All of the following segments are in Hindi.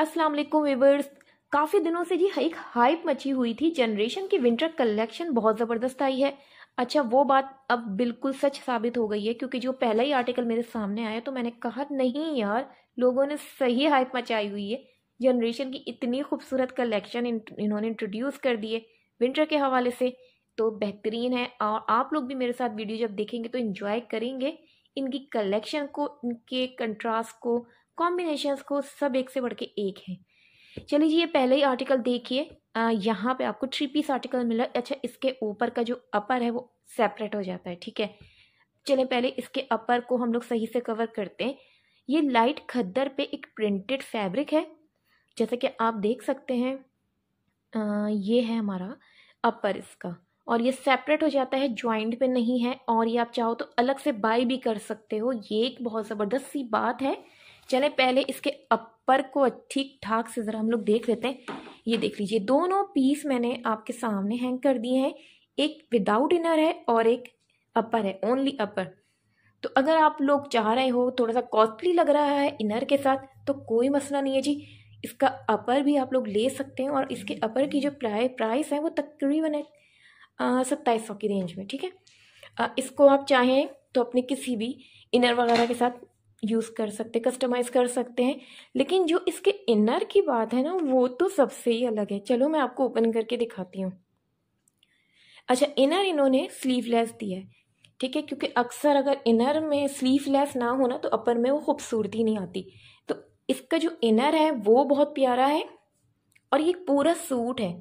अस्सलाम वालेकुम काफ़ी दिनों से जी हाँ, एक हाइप मची हुई थी जनरेशन की विंटर कलेक्शन बहुत ज़बरदस्त आई है अच्छा वो बात अब बिल्कुल सच साबित हो गई है क्योंकि जो पहला ही आर्टिकल मेरे सामने आया तो मैंने कहा नहीं यार लोगों ने सही हाइप मचाई हुई है जनरेशन की इतनी खूबसूरत कलेक्शन इन्होंने इंट्रोड्यूस कर दिए विंटर के हवाले से तो बेहतरीन है और आप लोग भी मेरे साथ वीडियो जब देखेंगे तो इन्जॉय करेंगे इनकी कलेक्शन को इनके कंट्रास्ट को कॉम्बिनेशन को सब एक से बढ़ के एक है चलिए जी ये पहले ही आर्टिकल देखिए यहाँ पे आपको थ्री पीस आर्टिकल मिला अच्छा इसके ऊपर का जो अपर है वो सेपरेट हो जाता है ठीक है चले पहले इसके अपर को हम लोग सही से कवर करते हैं ये लाइट खद्दर पे एक प्रिंटेड फैब्रिक है जैसे कि आप देख सकते हैं आ, ये है हमारा अपर इसका और ये सेपरेट हो जाता है ज्वाइंट पे नहीं है और ये आप चाहो तो अलग से बाई भी कर सकते हो ये एक बहुत ज़बरदस्त सी बात है चले पहले इसके अपर को ठीक ठाक से ज़रा हम लोग देख लेते हैं ये देख लीजिए दोनों पीस मैंने आपके सामने हैंग कर दिए हैं एक विदाउट इनर है और एक अपर है ओनली अपर तो अगर आप लोग चाह रहे हो थोड़ा सा कॉस्टली लग रहा है इनर के साथ तो कोई मसला नहीं है जी इसका अपर भी आप लोग ले सकते हैं और इसके अपर की जो प्राइस है वो तकरीबन है सत्ताईस सौ की रेंज में ठीक है इसको आप चाहें तो अपने किसी भी इनर वगैरह के साथ यूज़ कर सकते कस्टमाइज़ कर सकते हैं लेकिन जो इसके इनर की बात है ना वो तो सबसे ही अलग है चलो मैं आपको ओपन करके दिखाती हूँ अच्छा इनर इन्होंने स्लीवलेस दिया है ठीक है क्योंकि अक्सर अगर इनर में स्लीवलेस ना हो ना तो अपर में वो खूबसूरती नहीं आती तो इसका जो इनर है वो बहुत प्यारा है और ये पूरा सूट है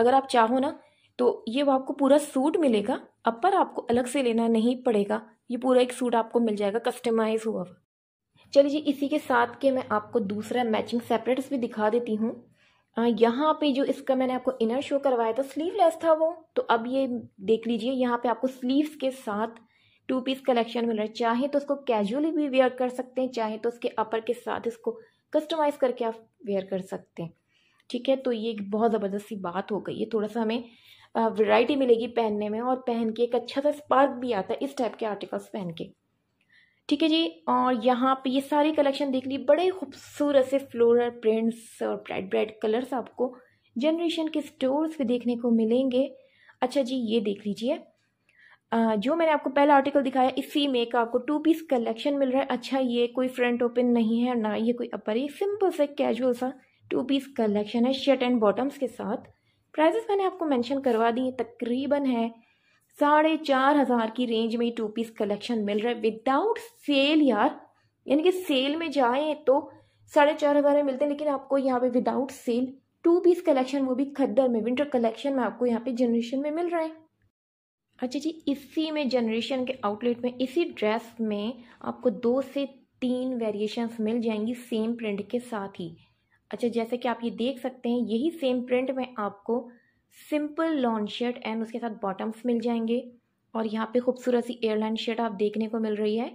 अगर आप चाहो ना तो ये आपको पूरा सूट मिलेगा अपर आपको अलग से लेना नहीं पड़ेगा ये पूरा एक सूट आपको मिल जाएगा कस्टमाइज हुआ हुआ चलिए इसी के साथ के मैं आपको दूसरा मैचिंग सेपरेट्स भी दिखा देती हूँ यहाँ पे जो इसका मैंने आपको इनर शो करवाया था स्लीवलेस था वो तो अब ये देख लीजिए यहाँ पे आपको स्लीव्स के साथ टू पीस कलेक्शन मिल रहा है चाहे तो उसको कैजुअली भी वेयर कर सकते हैं चाहे तो उसके अपर के साथ इसको कस्टमाइज़ करके आप वेयर कर सकते हैं ठीक है तो ये एक बहुत ज़बरदस्त सी बात हो गई है थोड़ा सा हमें वैरायटी मिलेगी पहनने में और पहन के एक अच्छा सा स्पार्क भी आता है इस टाइप के आर्टिकल्स पहन के ठीक है जी और यहाँ पे ये सारी कलेक्शन देख ली बड़े खूबसूरत से फ्लोरल प्रिंट्स और ब्राइट ब्राइट कलर्स आपको जनरेशन के स्टोर्स पे देखने को मिलेंगे अच्छा जी ये देख लीजिए जो मैंने आपको पहला आर्टिकल दिखाया इसी में का आपको टू पीस कलेक्शन मिल रहा है अच्छा ये कोई फ्रंट ओपन नहीं है ना ये कोई अपर ये सिंपल सा कैजुअल सा टू पीस कलेक्शन है शर्ट एंड बॉटम्स के साथ प्राइजेस मैंने आपको मैंशन करवा दी तकरीबन है साढ़े चार हज़ार की रेंज में टू पीस कलेक्शन मिल रहा है विदाउट सेल यार यानी कि सेल में जाए तो साढ़े चार हज़ार में मिलते हैं लेकिन आपको यहाँ पे without sale two piece collection वो भी खद्दर में विंटर कलेक्शन में आपको यहाँ पे जनरेशन में मिल रहा है अच्छा जी इसी में जनरेशन के आउटलेट में इसी ड्रेस में आपको दो से तीन वेरिएशंस मिल जाएंगी सेम प्रिंट के साथ ही अच्छा जैसे कि आप ये देख सकते हैं यही सेम प्रिंट में आपको सिंपल लॉन्ग शर्ट एंड उसके साथ बॉटम्स मिल जाएंगे और यहाँ पे खूबसूरत सी एयरलाइन शर्ट आप देखने को मिल रही है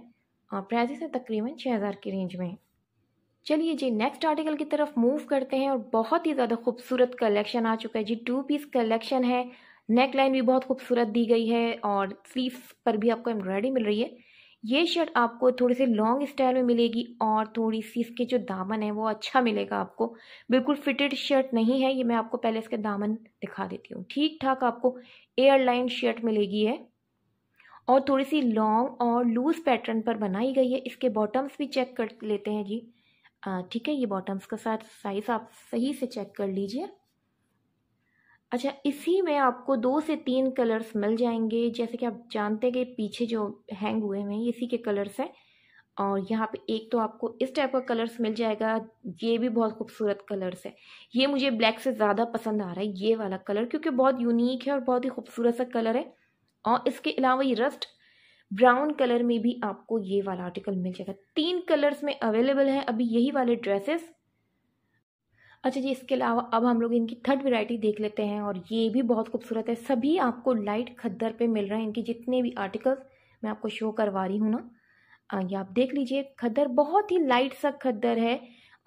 प्राइजेस है तकरीबन छः हज़ार की रेंज में चलिए जी नेक्स्ट आर्टिकल की तरफ मूव करते हैं और बहुत ही ज़्यादा खूबसूरत कलेक्शन आ चुका है जी टू पीस कलेक्शन है नेक लाइन भी बहुत खूबसूरत दी गई है और स्लीव्स पर भी आपको एम्ब्रॉयडरी मिल रही है ये शर्ट आपको थोड़ी सी लॉन्ग स्टाइल में मिलेगी और थोड़ी सी इसके जो दामन है वो अच्छा मिलेगा आपको बिल्कुल फिटेड शर्ट नहीं है ये मैं आपको पहले इसके दामन दिखा देती हूँ ठीक ठाक आपको एयरलाइन शर्ट मिलेगी है और थोड़ी सी लॉन्ग और लूज़ पैटर्न पर बनाई गई है इसके बॉटम्स भी चेक कर लेते हैं जी ठीक है ये बॉटम्स का साथ साइज़ आप सही से चेक कर लीजिए अच्छा इसी में आपको दो से तीन कलर्स मिल जाएंगे जैसे कि आप जानते हैं कि पीछे जो हैंग हुए हैं इसी के कलर्स हैं और यहाँ पे एक तो आपको इस टाइप का कलर्स मिल जाएगा ये भी बहुत खूबसूरत कलर्स है ये मुझे ब्लैक से ज़्यादा पसंद आ रहा है ये वाला कलर क्योंकि बहुत यूनिक है और बहुत ही खूबसूरत सा कलर है और इसके अलावा ये रस्ट ब्राउन कलर में भी आपको ये वाला आर्टिकल मिल जाएगा तीन कलर्स में अवेलेबल है अभी यही वाले ड्रेसेस अच्छा जी इसके अलावा अब हम लोग इनकी थर्ड वैरायटी देख लेते हैं और ये भी बहुत खूबसूरत है सभी आपको लाइट खद्दर पे मिल रहे हैं इनके जितने भी आर्टिकल्स मैं आपको शो करवा रही हूँ ना ये आप देख लीजिए खद्दर बहुत ही लाइट सा खद्दर है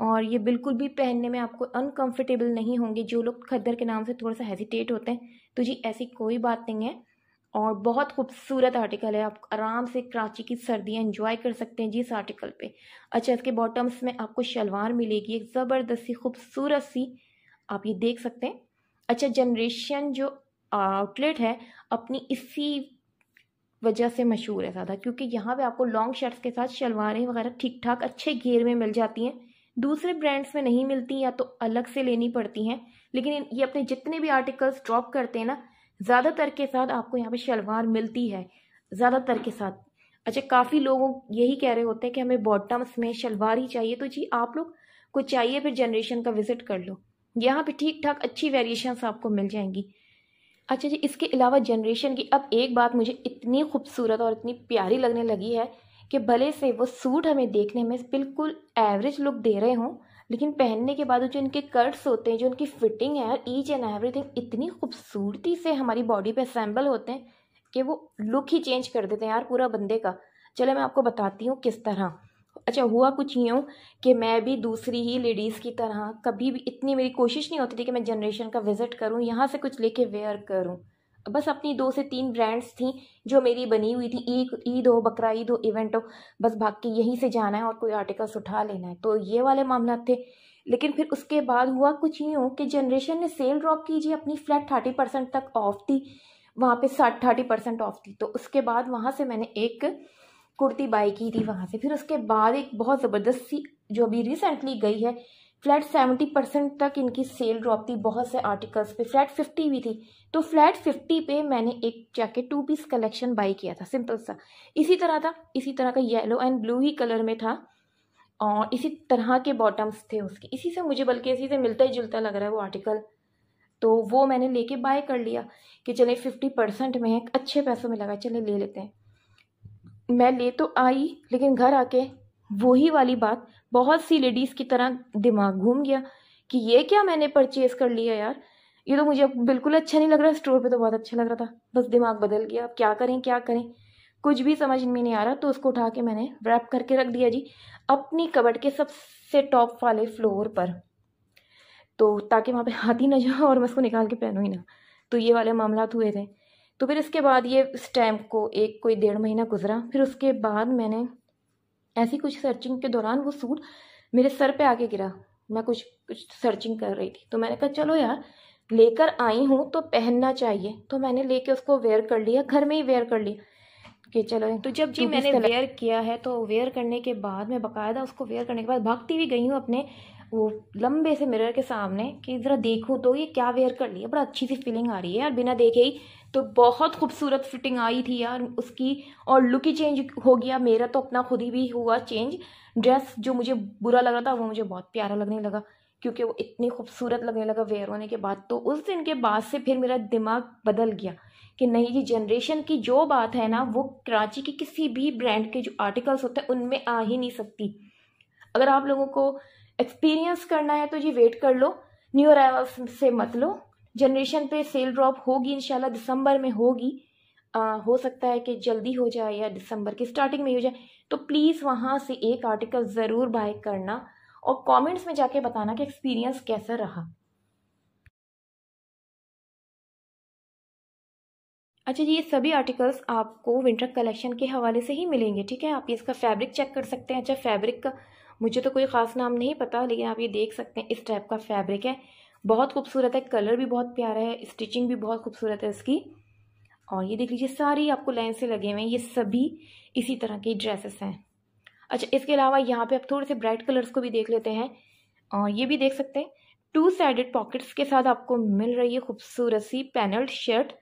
और ये बिल्कुल भी पहनने में आपको अनकंफर्टेबल नहीं होंगे जो लोग खद्दर के नाम से थोड़ा सा हेजिटेट होते हैं तो जी ऐसी कोई बात नहीं है और बहुत खूबसूरत आर्टिकल है आप आराम से कराची की सर्दियाँ इन्जॉय कर सकते हैं जी इस आर्टिकल पे अच्छा इसके बॉटम्स में आपको शलवार मिलेगी एक ज़बरदस्त सी खूबसूरत सी आप ये देख सकते हैं अच्छा जनरेशन जो आउटलेट है अपनी इसी वजह से मशहूर है ज़्यादा क्योंकि यहाँ पे आपको लॉन्ग शर्ट्स के साथ शलवारें वगैरह ठीक ठाक अच्छे घेर में मिल जाती हैं दूसरे ब्रांड्स में नहीं मिलती या तो अलग से लेनी पड़ती हैं लेकिन ये अपने जितने भी आर्टिकल्स ड्रॉप करते हैं ना ज़्यादातर के साथ आपको यहाँ पे शलवार मिलती है ज़्यादातर के साथ अच्छा काफ़ी लोग यही कह रहे होते हैं कि हमें बॉटम्स में शलवार ही चाहिए तो जी आप लोग को चाहिए फिर जनरेशन का विज़िट कर लो यहाँ पे ठीक ठाक अच्छी वेरिएशंस आपको मिल जाएंगी अच्छा जी इसके अलावा जनरेशन की अब एक बात मुझे इतनी खूबसूरत और इतनी प्यारी लगने लगी है कि भले से वो सूट हमें देखने में बिल्कुल एवरेज लुक दे रहे हों लेकिन पहनने के बाद जो इनके कट्स होते हैं जो इनकी फिटिंग है और ईच एंड एवरीथिंग इतनी खूबसूरती से हमारी बॉडी पे असेंबल होते हैं कि वो लुक ही चेंज कर देते हैं यार पूरा बंदे का चलो मैं आपको बताती हूँ किस तरह अच्छा हुआ कुछ यूँ कि मैं भी दूसरी ही लेडीज़ की तरह कभी भी इतनी मेरी कोशिश नहीं होती थी कि मैं जनरेशन का विज़िट करूँ यहाँ से कुछ लेके वेयर करूँ बस अपनी दो से तीन ब्रांड्स थी जो मेरी बनी हुई थी ईद ईद हो बकरा ईद हो इवेंट हो बस भाग के यहीं से जाना है और कोई आर्टिकल्स उठा लेना है तो ये वाले मामला थे लेकिन फिर उसके बाद हुआ कुछ यूँ कि जनरेशन ने सेल ड्रॉप की जी अपनी फ्लैट थर्टी परसेंट तक ऑफ थी वहाँ पे साठ थर्टी परसेंट ऑफ थी तो उसके बाद वहाँ से मैंने एक कुर्ती बाई की थी वहाँ से फिर उसके बाद एक बहुत ज़बरदस्त सी जो अभी रिसेंटली गई है फ्लैट सेवेंटी परसेंट तक इनकी सेल ड्रॉप थी बहुत से आर्टिकल्स पे फ्लैट फिफ्टी भी थी तो फ्लैट फिफ्टी पे मैंने एक jacket two piece collection buy किया था सिंपल सा इसी तरह था इसी तरह का येलो एंड ब्लू ही कलर में था और इसी तरह के बॉटम्स थे उसके इसी से मुझे बल्कि इसी से मिलता ही जुलता लग रहा है वो आर्टिकल तो वो मैंने लेके बाय कर लिया कि चले फिफ्टी परसेंट में है अच्छे पैसों में लगा चले ले लेते हैं मैं ले तो आई लेकिन घर आके वही वाली बात बहुत सी लेडीज़ की तरह दिमाग घूम गया कि ये क्या मैंने परचेज़ कर लिया यार ये तो मुझे बिल्कुल अच्छा नहीं लग रहा स्टोर पे तो बहुत अच्छा लग रहा था बस दिमाग बदल गया अब क्या करें क्या करें कुछ भी समझ में नहीं आ रहा तो उसको उठा के मैंने रैप करके रख दिया जी अपनी कबड़ के सबसे टॉप वाले फ्लोर पर तो ताकि वहाँ पे हाथ ही ना जाओ और मैं उसको निकाल के पहनू ही ना तो ये वाले मामला हुए थे तो फिर इसके बाद ये स्टैम्प को एक कोई डेढ़ महीना गुजरा फिर उसके बाद मैंने ऐसी कुछ सर्चिंग के दौरान वो सूट मेरे सर पे आके गिरा मैं कुछ कुछ सर्चिंग कर रही थी तो मैंने कहा चलो यार लेकर आई हूँ तो पहनना चाहिए तो मैंने लेके उसको वेयर कर लिया घर में ही वेयर कर लिया कि चलो तो जब जी मैंने वेयर किया है तो वेयर करने के बाद मैं बकायदा उसको वेयर करने के बाद भागती भी गई हूँ अपने वो लंबे से मिरर के सामने कि ज़रा देखूँ तो ये क्या वेयर कर लिया बड़ा अच्छी सी फीलिंग आ रही है यार बिना देखे ही तो बहुत खूबसूरत फिटिंग आई थी यार उसकी और लुक ही चेंज हो गया मेरा तो अपना खुद ही भी हुआ चेंज ड्रेस जो मुझे बुरा लग रहा था वो मुझे बहुत प्यारा लगने लगा क्योंकि वो इतनी खूबसूरत लगने लगा वेयर होने के बाद तो उस दिन के बाद से फिर मेरा दिमाग बदल गया कि नहीं जी जनरेशन की जो बात है ना वो कराची की किसी भी ब्रांड के जो आर्टिकल्स होते हैं उनमें आ ही नहीं सकती अगर आप लोगों को एक्सपीरियंस करना है तो जी वेट कर लो न्यू अराइवल से मत लो जनरेशन पे सेल ड्रॉप होगी इंशाल्लाह दिसंबर में होगी हो सकता है कि जल्दी हो जाए या दिसंबर की स्टार्टिंग में हो जाए तो प्लीज़ वहाँ से एक आर्टिकल ज़रूर बाय करना और कमेंट्स में जाके बताना कि एक्सपीरियंस कैसा रहा अच्छा जी ये सभी आर्टिकल्स आपको विंटर कलेक्शन के हवाले से ही मिलेंगे ठीक है आप इसका फैब्रिक चेक कर सकते हैं अच्छा फैब्रिक का मुझे तो कोई ख़ास नाम नहीं पता लेकिन आप ये देख सकते हैं इस टाइप का फैब्रिक है बहुत खूबसूरत है कलर भी बहुत प्यारा है स्टिचिंग भी बहुत खूबसूरत है इसकी और ये देख लीजिए सारी आपको लाइन से लगे हुए हैं ये सभी इसी तरह की ड्रेसेस हैं अच्छा इसके अलावा यहाँ पे आप थोड़े से ब्राइट कलर्स को भी देख लेते हैं और ये भी देख सकते हैं टू साइडेड पॉकेट्स के साथ आपको मिल रही है खूबसूरत सी पैनल्ड शर्ट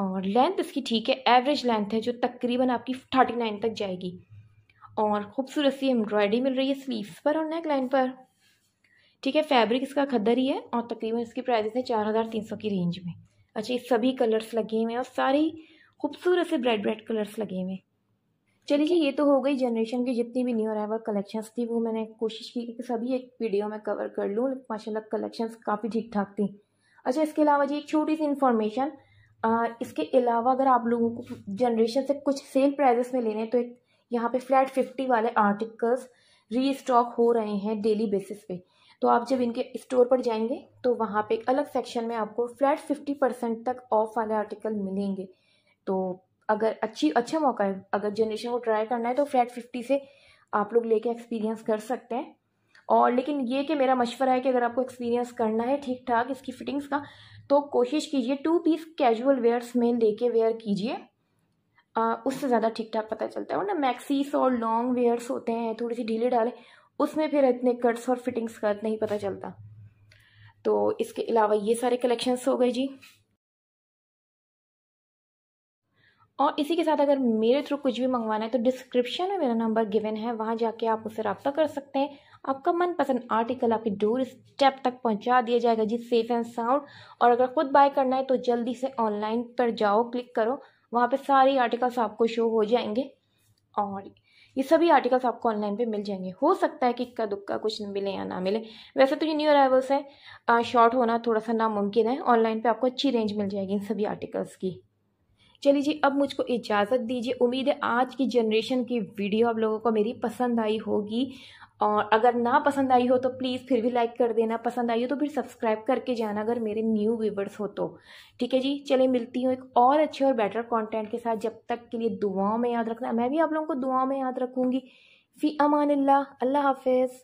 और लेंथ इसकी ठीक है एवरेज लेंथ है जो तकरीबन आपकी थर्टी नाइन तक जाएगी और खूबसूरत सी एम्ब्रॉयडरी मिल रही है स्लीव्स पर और नेक लाइन पर ठीक है फैब्रिक इसका खद्दर ही है और तकरीबन इसकी प्राइजेस है चार हज़ार तीन सौ की रेंज में अच्छा ये सभी कलर्स लगे हुए हैं और सारी खूबसूरत से ब्राइट ब्राइट कलर्स लगे हुए हैं चलिए जी ये तो हो गई जनरेशन की जितनी भी न्यू अराइवल कलेक्शंस थी वो मैंने कोशिश की कि सभी एक वीडियो में कवर कर लूँ माशाल्लाह कलेक्शंस काफ़ी ठीक ठाक थी अच्छा इसके अलावा जी एक छोटी सी इन्फॉर्मेशन इसके अलावा अगर आप लोगों को जनरेशन से कुछ सेल प्राइजेस में लेने हैं तो एक यहाँ पे फ्लैट फिफ्टी वाले आर्टिकल्स रीस्टॉक हो रहे हैं डेली बेसिस पे तो आप जब इनके स्टोर पर जाएंगे तो वहाँ पे एक अलग सेक्शन में आपको फ्लैट फिफ्टी परसेंट तक ऑफ वाले आर्टिकल मिलेंगे तो अगर अच्छी अच्छा मौका है अगर जनरेशन को ट्राई करना है तो फ्लैट फिफ्टी से आप लोग लेके एक्सपीरियंस कर सकते हैं और लेकिन ये कि मेरा मशवरा है कि अगर आपको एक्सपीरियंस करना है ठीक ठाक इसकी फिटिंग्स का तो कोशिश कीजिए टू पीस कैजुअल वेयर्स में लेके वेयर कीजिए उससे ज़्यादा ठीक ठाक पता चलता है वरना मैक्सीस और लॉन्ग वेयर्स होते हैं थोड़ी सी ढीले डाले उसमें फिर इतने कट्स और फिटिंग्स का नहीं पता चलता तो इसके अलावा ये सारे कलेक्शंस हो गए जी और इसी के साथ अगर मेरे थ्रू कुछ भी मंगवाना है तो डिस्क्रिप्शन में मेरा नंबर गिवन है वहाँ जाके आप उसे रब्ता कर सकते हैं आपका मनपसंद आर्टिकल आपके डोर स्टेप तक पहुँचा दिया जाएगा जी सेफ एंड साउंड और अगर ख़ुद बाय करना है तो जल्दी से ऑनलाइन पर जाओ क्लिक करो वहाँ पे सारे आर्टिकल्स आपको शो हो जाएंगे और ये सभी आर्टिकल्स आपको ऑनलाइन पे मिल जाएंगे हो सकता है कि इक्का दुक्का कुछ मिले या ना मिले वैसे तो ये न्यू अराइवल्स है शॉर्ट होना थोड़ा सा नामुमकिन है ऑनलाइन पे आपको अच्छी रेंज मिल जाएगी इन सभी आर्टिकल्स की चलिए जी अब मुझको इजाज़त दीजिए उम्मीद है आज की जनरेशन की वीडियो आप लोगों को मेरी पसंद आई होगी और अगर ना पसंद आई हो तो प्लीज़ फिर भी लाइक कर देना पसंद आई हो तो फिर सब्सक्राइब करके जाना अगर मेरे न्यू व्यूवर्स हो तो ठीक है जी चले मिलती हूँ एक और अच्छे और बेटर कंटेंट के साथ जब तक के लिए दुआओं में याद रखना मैं भी आप लोगों को दुआओं में याद रखूँगी फ़ी अमान अल्लाह हाफिज़